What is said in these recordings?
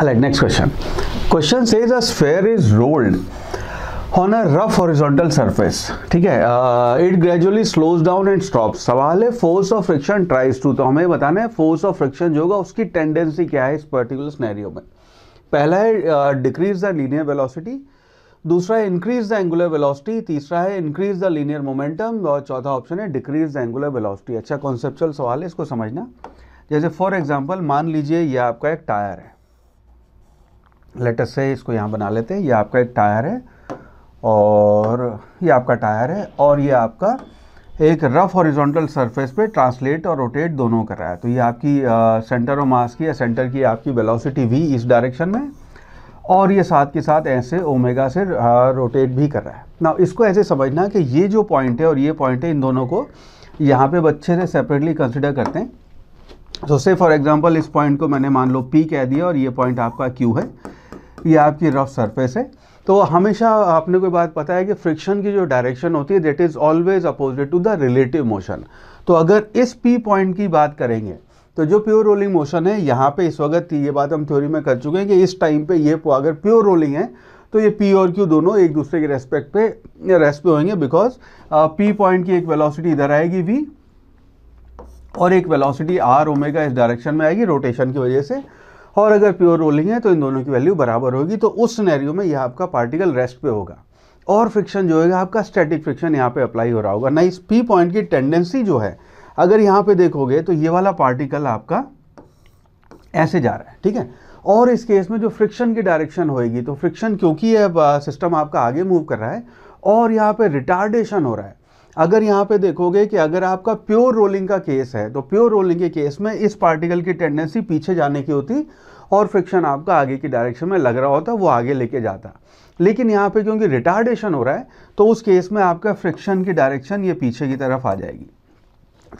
Alright, next question. Question says a sphere is rolled on a rough horizontal surface. ठीक है it gradually slows down and stop सवाल है force of friction tries to तो हमें बताना है force of friction जो होगा उसकी टेंडेंसी क्या है इस पर्टिकुलर scenario में पहला है डिक्रीज द लीनियर वेलोसिटी दूसरा है इंक्रीज द एंगुलर वेलोसिटी तीसरा है इंक्रीज द लीनियर मोमेंटम और चौथा ऑप्शन है डिक्रीज द एंगुलर वेलोसिटी अच्छा कॉन्सेप्चुअल सवाल है इसको समझना जैसे फॉर एग्जाम्पल मान लीजिए यह आपका एक टायर है लेटस से इसको यहाँ बना लेते हैं ये आपका एक टायर है और ये आपका टायर है और ये आपका एक रफ हॉरिजॉन्टल सरफेस पे ट्रांसलेट और रोटेट दोनों कर रहा है तो ये आपकी सेंटर ऑफ मास की या सेंटर की आपकी वेलोसिटी वी इस डायरेक्शन में और ये साथ के साथ ऐसे ओमेगा से रोटेट भी कर रहा है ना इसको ऐसे समझना कि ये जो पॉइंट है और ये पॉइंट है इन दोनों को यहाँ पे बच्चे से सेपरेटली कंसिडर करते हैं तो से फॉर एग्ज़ाम्पल इस पॉइंट को मैंने मान लो पी कह दिया और ये पॉइंट आपका क्यू है ये आपकी रफ सरफेस है तो हमेशा आपने कोई बात पता है कि फ्रिक्शन की जो डायरेक्शन होती है that is always opposite to the relative motion तो अगर इस पी पॉइंट की बात करेंगे तो जो प्योर रोलिंग मोशन है यहाँ पे इस वक्त ये बात हम थ्योरी में कर चुके हैं कि इस टाइम पे ये अगर प्योर रोलिंग है तो ये पी और क्यू दोनों एक दूसरे के रेस्पेक्ट पे रेस्ट पे होंगे बिकॉज पी पॉइंट की एक वेलोसिटी इधर आएगी वी और एक वेलोसिटी आर ओमेगा इस डायरेक्शन में आएगी रोटेशन की वजह से और अगर प्योर रोलिंग है तो इन दोनों की वैल्यू बराबर होगी तो उस सिनेरियो में यह आपका पार्टिकल रेस्ट पे होगा और फ्रिक्शन जो है आपका स्टैटिक फ्रिक्शन यहाँ पे अप्लाई हो रहा होगा ना इस पी पॉइंट की टेंडेंसी जो है अगर यहाँ पे देखोगे तो ये वाला पार्टिकल आपका ऐसे जा रहा है ठीक है और इस केस में जो फ्रिक्शन की डायरेक्शन होएगी तो फ्रिक्शन क्योंकि सिस्टम आपका आगे मूव कर रहा है और यहाँ पे रिटार्डेशन हो रहा है अगर यहाँ पे देखोगे कि अगर आपका प्योर रोलिंग का केस है तो प्योर रोलिंग के केस में इस पार्टिकल की टेंडेंसी पीछे जाने की होती और फ्रिक्शन आपका आगे की डायरेक्शन में लग रहा होता वो आगे लेके जाता लेकिन यहाँ पे क्योंकि रिटार्डेशन हो रहा है तो उस केस में आपका फ्रिक्शन की डायरेक्शन ये पीछे की तरफ आ जाएगी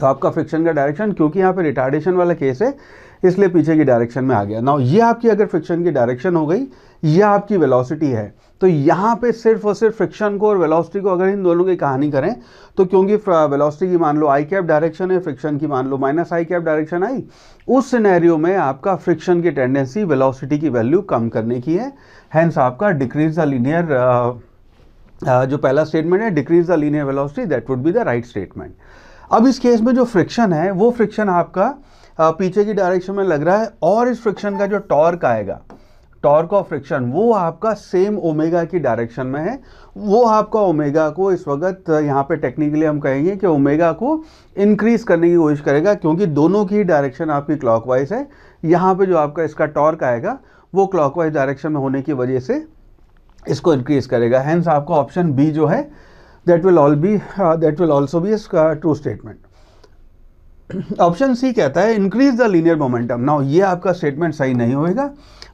तो आपका फ्रिक्शन का डायरेक्शन क्योंकि यहाँ पे रिटार्डेशन वाला केस है इसलिए पीछे की डायरेक्शन में आ गया ना ये आपकी अगर फ्रिक्शन की डायरेक्शन हो गई यह आपकी वेलोसिटी है तो यहाँ पे सिर्फ और सिर्फ फ्रिक्शन को और वेलोसिटी को अगर इन दोनों की कहानी करें तो क्योंकि वेलोसिटी की मान लो आई कैप डायरेक्शन है फ्रिक्शन की मान लो minus i cap direction i उस सिनेरियो में आपका फ्रिक्शन की टेंडेंसी वेलोसिटी की वैल्यू कम करने की है हैंस आपका डिक्रीज द लीनियर जो पहला स्टेटमेंट है decrease the linear velocity that would be the right statement अब इस केस में जो फ्रिक्शन है वो फ्रिक्शन आपका पीछे की डायरेक्शन में लग रहा है और इस फ्रिक्शन का जो टॉर्क आएगा टॉर्क ऑफ फ्रिक्शन वो आपका सेम ओमेगा की डायरेक्शन में है वो आपका ओमेगा को इस वक्त यहाँ पे टेक्निकली हम कहेंगे कि ओमेगा को इंक्रीज करने की कोशिश करेगा क्योंकि दोनों की डायरेक्शन आपकी क्लॉकवाइज है यहाँ पे जो आपका इसका टॉर्क आएगा वो क्लॉकवाइज डायरेक्शन में होने की वजह से इसको इंक्रीज करेगा हैंस आपका ऑप्शन बी जो है that will all be that will also be इसका ट्रू स्टेटमेंट ऑप्शन सी कहता है increase the linear momentum now ये आपका स्टेटमेंट सही नहीं होएगा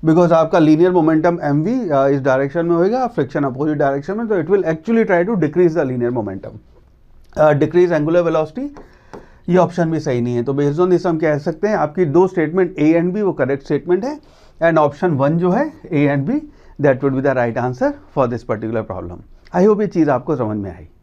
बिकॉज आपका लीनियर मोमेंटम एम वी इस डायरेक्शन में होएगा फ्रिक्शन अपोजिट डायरेक्शन में तो it will actually try to decrease the linear momentum decrease angular velocity ये ऑप्शन भी सही नहीं है तो बेस्ड ऑन दिस हम कह सकते हैं आपकी दो स्टेटमेंट ए एंड बी वो करेक्ट स्टेटमेंट है एंड ऑप्शन वन जो है A and B that would be the right answer for this particular problem I hope ये चीज़ आपको समझ में आई